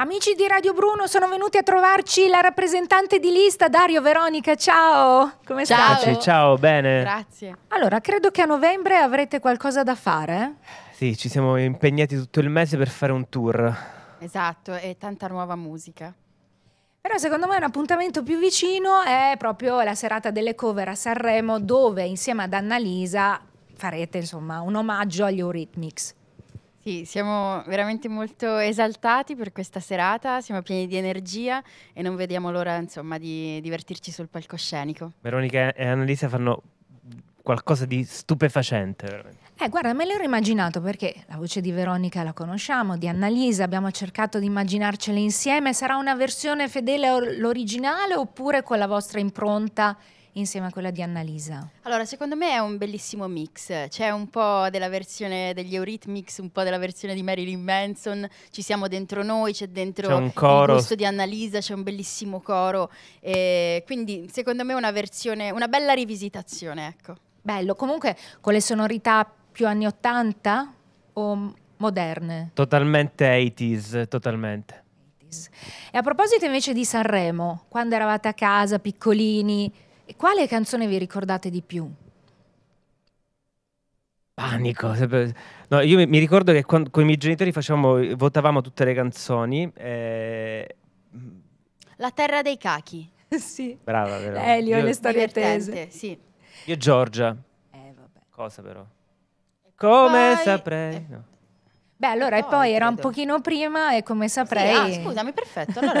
Amici di Radio Bruno, sono venuti a trovarci la rappresentante di lista Dario Veronica. Ciao, come ciao. state? Ciao, bene. Grazie. Allora, credo che a novembre avrete qualcosa da fare. Eh? Sì, ci siamo impegnati tutto il mese per fare un tour. Esatto, e tanta nuova musica. Però secondo me un appuntamento più vicino è proprio la serata delle cover a Sanremo, dove insieme ad Annalisa farete insomma un omaggio agli Eurythmics. Sì, siamo veramente molto esaltati per questa serata, siamo pieni di energia e non vediamo l'ora insomma, di divertirci sul palcoscenico. Veronica e Annalisa fanno qualcosa di stupefacente veramente. Eh, guarda, me l'ero immaginato perché la voce di Veronica la conosciamo, di Annalisa, abbiamo cercato di immaginarcele insieme. Sarà una versione fedele all'originale oppure con la vostra impronta insieme a quella di Annalisa? Allora, secondo me è un bellissimo mix. C'è un po' della versione degli Eurythmics, un po' della versione di Marilyn Manson. Ci siamo dentro noi, c'è dentro c'è un coro. il gusto di Annalisa, c'è un bellissimo coro. E quindi, secondo me, è una versione, una bella rivisitazione, ecco. Bello, comunque con le sonorità più anni 80 o moderne? Totalmente 80s, totalmente. E a proposito invece di Sanremo, quando eravate a casa, piccolini, e quale canzone vi ricordate di più? Panico. No, io mi ricordo che quando, con i miei genitori facevamo, votavamo tutte le canzoni. E... Eh, La terra dei cachi. sì. Brava, vero? Elio io... le storie tese. Sì. Io Giorgia. Eh, vabbè. Cosa però? Come Poi... saprei? No. Beh, eh, allora, e poi era un pochino prima e come saprei... Sì, ah, scusami, perfetto, allora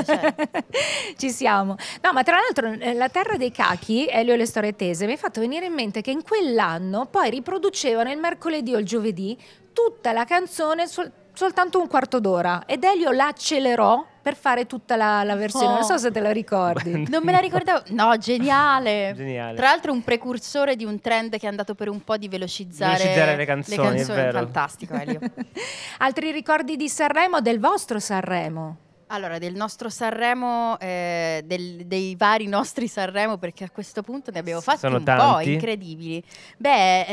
Ci siamo. No, ma tra l'altro eh, la terra dei cachi, Elio e le storie tese, mi è fatto venire in mente che in quell'anno poi riproducevano il mercoledì o il giovedì tutta la canzone sul, soltanto un quarto d'ora ed Elio l'accelerò per fare tutta la, la versione. Oh. Non so se te la ricordi. non me la ricordavo. No, geniale. geniale. Tra l'altro, un precursore di un trend che è andato per un po' di velocizzare, velocizzare le canzoni. Le canzoni. Fantastico, Elio. Altri ricordi di Sanremo, del vostro Sanremo? Allora, del nostro Sanremo, eh, del, dei vari nostri Sanremo, perché a questo punto ne abbiamo fatti Sono un tanti. po' incredibili. Beh,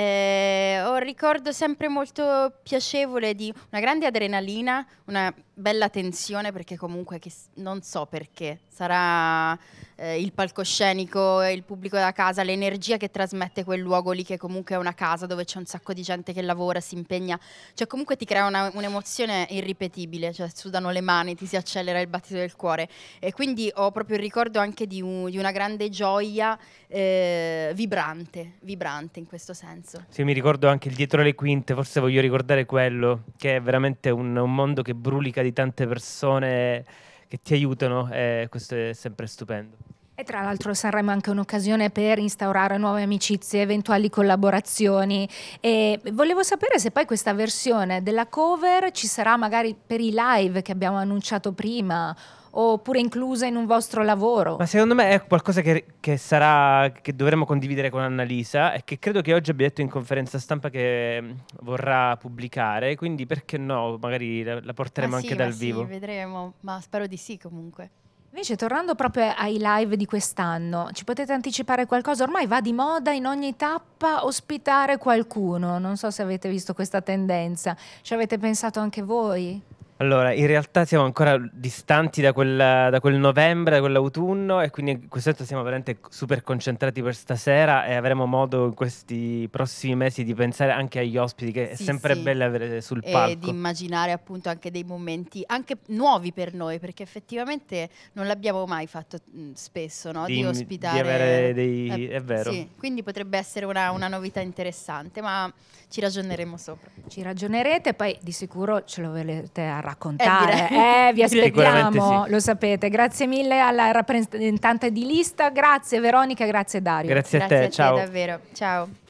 eh, ho un ricordo sempre molto piacevole di una grande adrenalina, una bella tensione perché comunque che, non so perché, sarà eh, il palcoscenico, il pubblico da casa, l'energia che trasmette quel luogo lì che comunque è una casa dove c'è un sacco di gente che lavora, si impegna, cioè comunque ti crea una, un'emozione irripetibile, cioè sudano le mani, ti si accelera il battito del cuore e quindi ho proprio il ricordo anche di, un, di una grande gioia eh, vibrante, vibrante in questo senso. Sì, mi ricordo anche il dietro le quinte, forse voglio ricordare quello, che è veramente un, un mondo che brulica di tante persone che ti aiutano e questo è sempre stupendo. E tra l'altro Sanremo è anche un'occasione per instaurare nuove amicizie, eventuali collaborazioni. E volevo sapere se poi questa versione della cover ci sarà magari per i live che abbiamo annunciato prima oppure inclusa in un vostro lavoro? Ma secondo me è qualcosa che, che, sarà, che dovremo condividere con Annalisa e che credo che oggi abbia detto in conferenza stampa che mm, vorrà pubblicare, quindi perché no, magari la, la porteremo ma ah anche sì, dal sì, vivo. Sì, vedremo, ma spero di sì comunque. Invece, tornando proprio ai live di quest'anno, ci potete anticipare qualcosa? Ormai va di moda in ogni tappa ospitare qualcuno. Non so se avete visto questa tendenza. Ci avete pensato anche voi? Allora, in realtà siamo ancora distanti da, quella, da quel novembre, da quell'autunno e quindi in questo senso siamo veramente super concentrati per stasera e avremo modo in questi prossimi mesi di pensare anche agli ospiti che sì, è sempre sì. bello avere sul palco. E di immaginare appunto anche dei momenti anche nuovi per noi perché effettivamente non l'abbiamo mai fatto mh, mm, spesso, no? Di, di, ospitare. Di avere eh, dei... Eh, è vero. Sì, quindi potrebbe essere una, una novità interessante ma ci ragioneremo sopra. Ci ragionerete poi di sicuro ce lo volete a raccontare. Eh, eh vi aspettiamo, sì. lo sapete. Grazie mille alla rappresentante di lista, grazie Veronica, grazie Dario. Grazie a te, grazie a te davvero. Ciao.